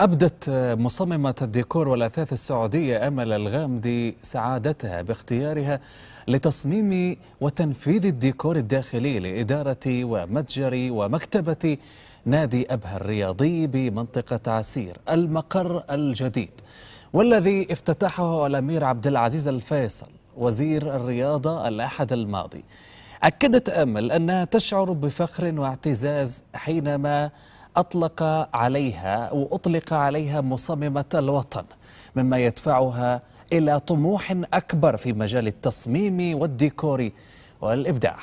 أبدت مصممة الديكور والأثاث السعودية أمل الغامدي سعادتها باختيارها لتصميم وتنفيذ الديكور الداخلي لإدارة ومتجر ومكتبة نادي أبها الرياضي بمنطقة عسير المقر الجديد والذي افتتحه الأمير عبد العزيز الفيصل وزير الرياضة الأحد الماضي أكدت أمل أنها تشعر بفخر واعتزاز حينما أطلق عليها أو أطلق عليها مصممة الوطن مما يدفعها إلى طموح أكبر في مجال التصميم والديكور والإبداع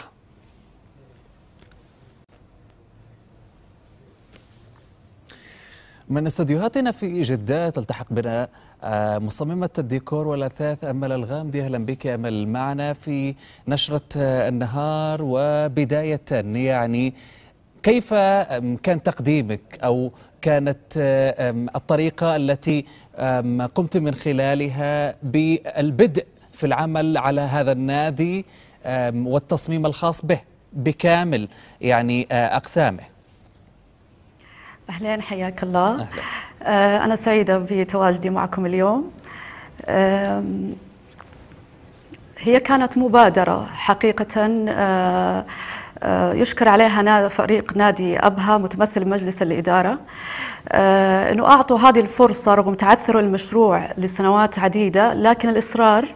من استديوهاتنا في جدة تلتحق بنا آه، مصممة الديكور والأثاث أمل الغامدي أهلا بك أمل معنا في نشرة آه، النهار وبداية يعني كيف كان تقديمك أو كانت الطريقة التي قمت من خلالها بالبدء في العمل على هذا النادي والتصميم الخاص به بكامل يعني أقسامه أهلين حياك الله أهلا. أه، أنا سعيدة بتواجدي معكم اليوم هي كانت مبادرة حقيقة أه، آه، يشكر عليها فريق نادي أبها متمثل مجلس الإدارة آه، أنه أعطوا هذه الفرصة رغم تعثر المشروع لسنوات عديدة لكن الإصرار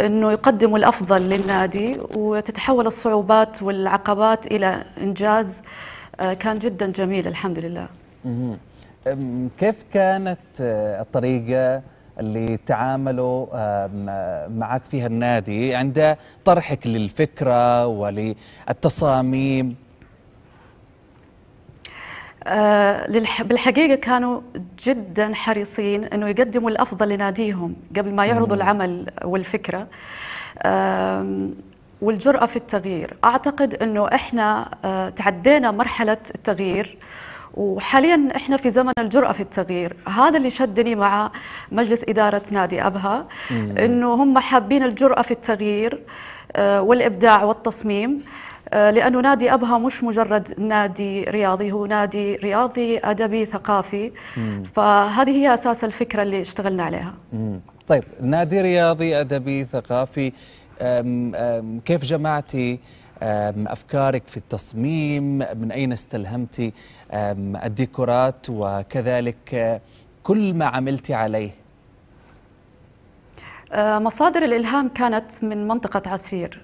أنه يقدموا الأفضل للنادي وتتحول الصعوبات والعقبات إلى إنجاز آه، كان جدا جميل الحمد لله كيف كانت الطريقة اللي تعاملوا معك فيها النادي عند طرحك للفكرة وللتصاميم آه، بالحقيقة كانوا جدا حريصين أنه يقدموا الأفضل لناديهم قبل ما يعرضوا العمل والفكرة والجرأة في التغيير أعتقد أنه إحنا آه، تعدينا مرحلة التغيير وحاليا احنا في زمن الجرأة في التغيير هذا اللي شدني مع مجلس إدارة نادي أبها انه هم حابين الجرأة في التغيير آه، والإبداع والتصميم آه، لأنه نادي أبها مش مجرد نادي رياضي هو نادي رياضي أدبي ثقافي فهذه هي أساس الفكرة اللي اشتغلنا عليها طيب نادي رياضي أدبي ثقافي أم أم كيف جمعتي أفكارك في التصميم من أين استلهمت الديكورات وكذلك أه، كل ما عملت عليه أه، مصادر الإلهام كانت من منطقة عسير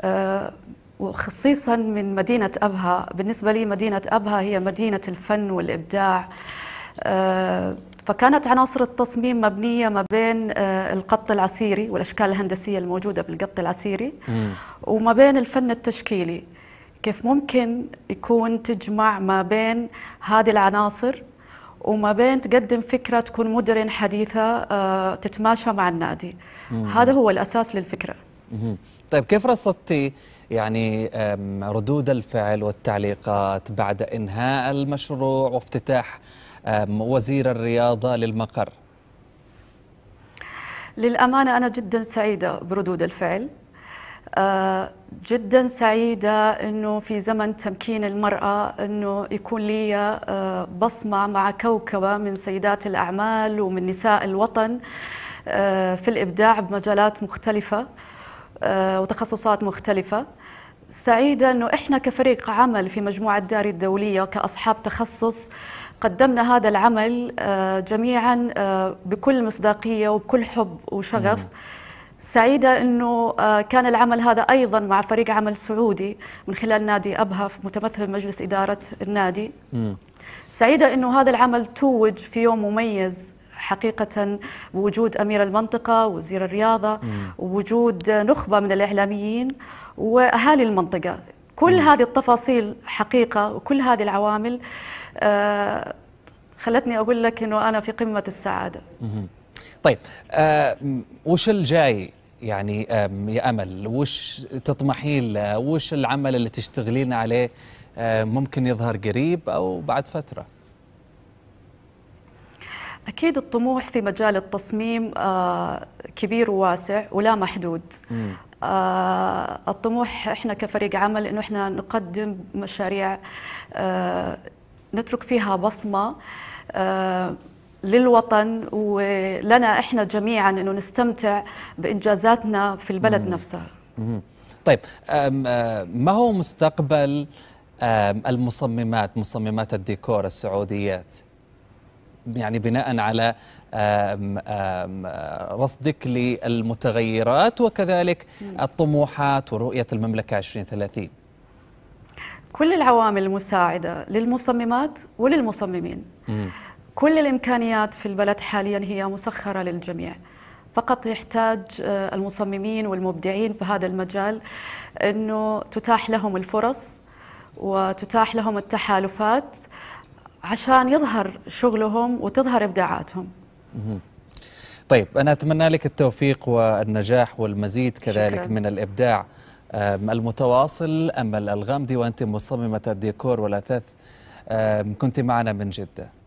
أه، وخصيصا من مدينة أبها بالنسبة لي مدينة أبها هي مدينة الفن والإبداع فكانت عناصر التصميم مبنية ما بين آه، القط العسيري والأشكال الهندسية الموجودة بالقط العسيري وما بين الفن التشكيلي كيف ممكن يكون تجمع ما بين هذه العناصر وما بين تقدم فكرة تكون مودرن حديثة آه، تتماشى مع النادي هذا هو الأساس للفكرة طيب كيف رصدتي يعني ردود الفعل والتعليقات بعد إنهاء المشروع وافتتاح وزير الرياضة للمقر للأمانة أنا جدا سعيدة بردود الفعل أه، جدا سعيدة أنه في زمن تمكين المرأة أنه يكون لي أه، بصمة مع كوكبة من سيدات الأعمال ومن نساء الوطن أه، في الإبداع بمجالات مختلفة وتخصصات مختلفة سعيدة أنه إحنا كفريق عمل في مجموعة داري الدولية كأصحاب تخصص قدمنا هذا العمل آه، جميعا آه، بكل مصداقية وبكل حب وشغف سعيدة أنه آه، كان العمل هذا أيضا مع فريق عمل سعودي من خلال نادي أبها متمثل مجلس إدارة النادي سعيدة أنه هذا العمل توج في يوم مميز حقيقة بوجود أمير المنطقة وزير الرياضة ووجود نخبة من الإعلاميين وأهالي المنطقة كل هذه التفاصيل حقيقة وكل هذه العوامل آه، خلتني اقول لك انه انا في قمه السعاده طيب آه وش الجاي يعني يا امل وش تطمحين له وش العمل اللي تشتغلين عليه آه، ممكن يظهر قريب او بعد فتره أكيد الطموح في مجال التصميم آه، كبير وواسع ولا محدود آه الطموح إحنا كفريق عمل إنه إحنا نقدم مشاريع نترك فيها بصمه آه، للوطن ولنا احنا جميعا انه نستمتع بانجازاتنا في البلد نفسها. طيب آه، ما هو مستقبل المصممات مصممات الديكور السعوديات؟ يعني بناء على رصدك للمتغيرات وكذلك الطموحات ورؤيه المملكه 2030. كل العوامل المساعدة للمصممات وللمصممين كل الإمكانيات في البلد حاليا هي مسخرة للجميع فقط يحتاج آه، المصممين والمبدعين في هذا المجال أنه تتاح لهم الفرص وتتاح لهم التحالفات عشان يظهر شغلهم وتظهر إبداعاتهم طيب أنا أتمنى لك التوفيق والنجاح والمزيد كذلك شكرا. من الإبداع المتواصل أمل الغامدي وأنت مصممة الديكور والأثاث كنت معنا من جدة